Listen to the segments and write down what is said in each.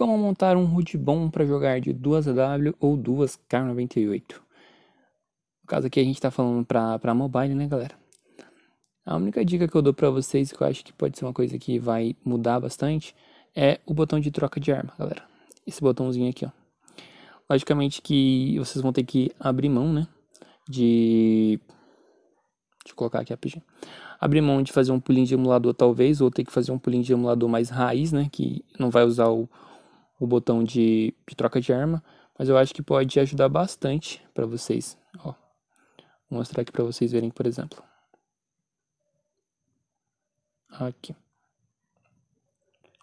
Como montar um HUD bom para jogar de duas AW ou duas K98? No caso aqui a gente está falando para mobile, né, galera? A única dica que eu dou para vocês, que eu acho que pode ser uma coisa que vai mudar bastante, é o botão de troca de arma, galera. Esse botãozinho aqui, ó. Logicamente que vocês vão ter que abrir mão, né? De. Deixa eu colocar aqui a PG. Abrir mão de fazer um pulinho de emulador, talvez, ou ter que fazer um pulinho de emulador mais raiz, né? Que não vai usar o, o botão de, de troca de arma, mas eu acho que pode ajudar bastante para vocês. Ó, vou mostrar aqui para vocês verem, por exemplo. Aqui.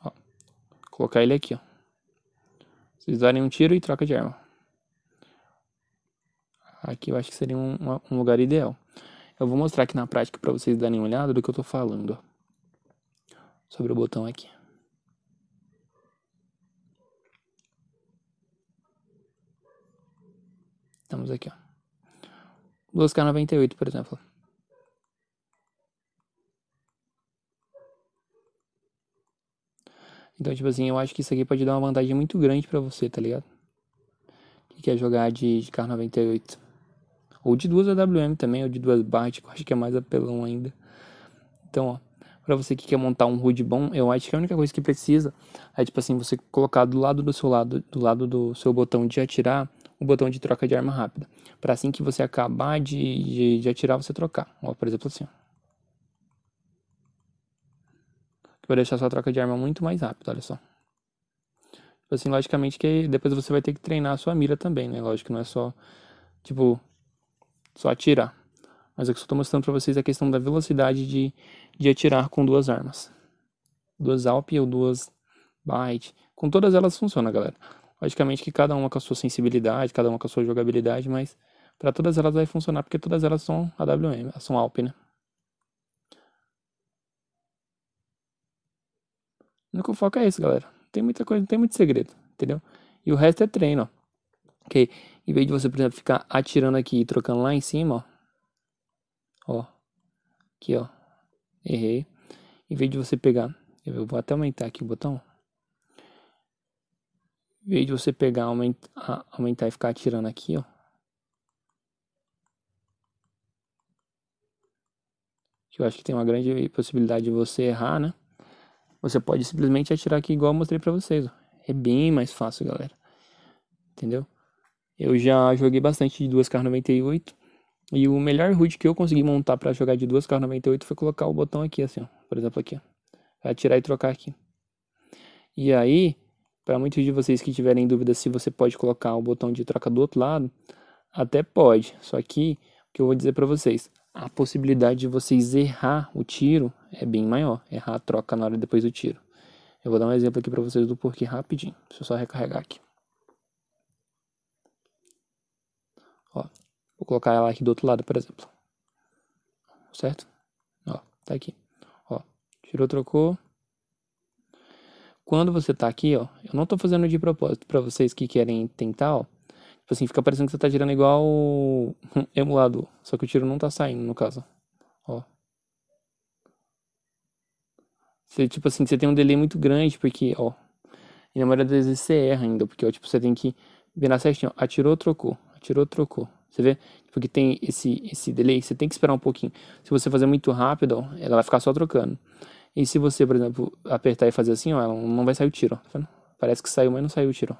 Ó, colocar ele aqui, ó. Vocês darem um tiro e troca de arma. Aqui eu acho que seria um, um lugar ideal. Eu vou mostrar aqui na prática para vocês darem uma olhada do que eu estou falando. Ó, sobre o botão aqui. Estamos aqui, ó. 2K98, por exemplo. Então, tipo assim, eu acho que isso aqui pode dar uma vantagem muito grande para você, tá ligado? Que quer jogar de, de 98. Ou de duas AWM também, ou de duas Bart, tipo, que eu acho que é mais apelão ainda. Então, ó, pra você que quer montar um HUD bom, eu acho que a única coisa que precisa é, tipo assim, você colocar do lado do seu lado, do lado do seu botão de atirar, o botão de troca de arma rápida. Para assim que você acabar de, de, de, atirar, você trocar. Ó, por exemplo, assim. Que vai deixar sua troca de arma muito mais rápida, olha só. Tipo assim, logicamente que depois você vai ter que treinar a sua mira também, né? Lógico, não é só, tipo, só atirar. Mas o que eu estou mostrando para vocês é a questão da velocidade de, de atirar com duas armas. Duas Alp ou duas Byte. Com todas elas funciona, galera. Logicamente que cada uma com a sua sensibilidade, cada uma com a sua jogabilidade, mas para todas elas vai funcionar, porque todas elas são AWM, são Alp, né? O único foco é isso, galera. Tem muita coisa, não tem muito segredo, entendeu? E o resto é treino, ó. Ok? Em vez de você, por exemplo, ficar atirando aqui e trocando lá em cima, ó. Ó. Aqui, ó. Errei. Em vez de você pegar... Eu vou até aumentar aqui o botão vez de você pegar, aumentar, e ficar atirando aqui, ó. eu acho que tem uma grande possibilidade de você errar, né? Você pode simplesmente atirar aqui igual eu mostrei pra vocês, ó. É bem mais fácil, galera. Entendeu? Eu já joguei bastante de 2K98. E o melhor HUD que eu consegui montar para jogar de 2K98 foi colocar o botão aqui, assim, ó. Por exemplo, aqui, ó. Atirar e trocar aqui. E aí, para muitos de vocês que tiverem dúvida se você pode colocar o botão de troca do outro lado, até pode. Só que o que eu vou dizer para vocês, a possibilidade de vocês errar o tiro é bem maior, errar a troca na hora depois do tiro. Eu vou dar um exemplo aqui para vocês do porquê rapidinho. Deixa eu só recarregar aqui. Ó, vou colocar ela aqui do outro lado, por exemplo. Certo? Ó, tá aqui. Ó, tirou, trocou quando você tá aqui, ó, eu não tô fazendo de propósito para vocês que querem tentar, ó. Tipo assim, fica parecendo que você tá girando igual um emulador, só que o tiro não tá saindo, no caso, ó. Você, tipo assim, você tem um delay muito grande, porque, ó, e na maioria das vezes você erra ainda, porque, ó, tipo, você tem que na certinho, ó, atirou, trocou, atirou, trocou. Você vê? Porque tipo, tem esse, esse delay, você tem que esperar um pouquinho. Se você fazer muito rápido, ó, ela vai ficar só trocando. E se você, por exemplo, apertar e fazer assim, ó, não vai sair o tiro. Ó. Tá Parece que saiu, mas não saiu o tiro.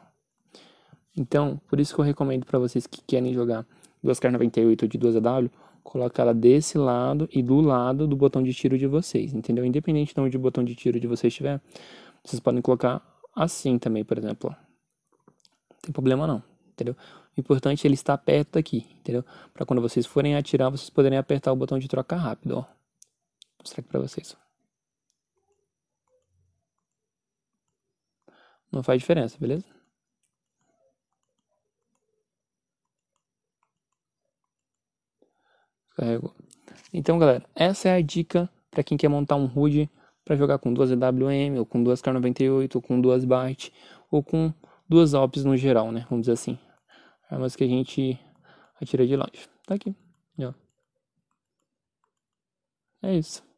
Então, por isso que eu recomendo para vocês que querem jogar 2K98 de 2AW, coloca ela desse lado e do lado do botão de tiro de vocês, entendeu? Independente de onde o botão de tiro de vocês estiver, vocês podem colocar assim também, por exemplo. Não tem problema não, entendeu? O importante é ele estar perto daqui, entendeu? Para quando vocês forem atirar, vocês poderem apertar o botão de troca rápido, ó. Vou mostrar aqui para vocês, ó. Não faz diferença, beleza? Carregou. Então, galera, essa é a dica para quem quer montar um HUD para jogar com duas EWM, ou com duas K98, ou com duas BART, ou com duas OPS no geral, né? Vamos dizer assim. Armas que a gente atira de longe. Tá aqui. Ó. É isso.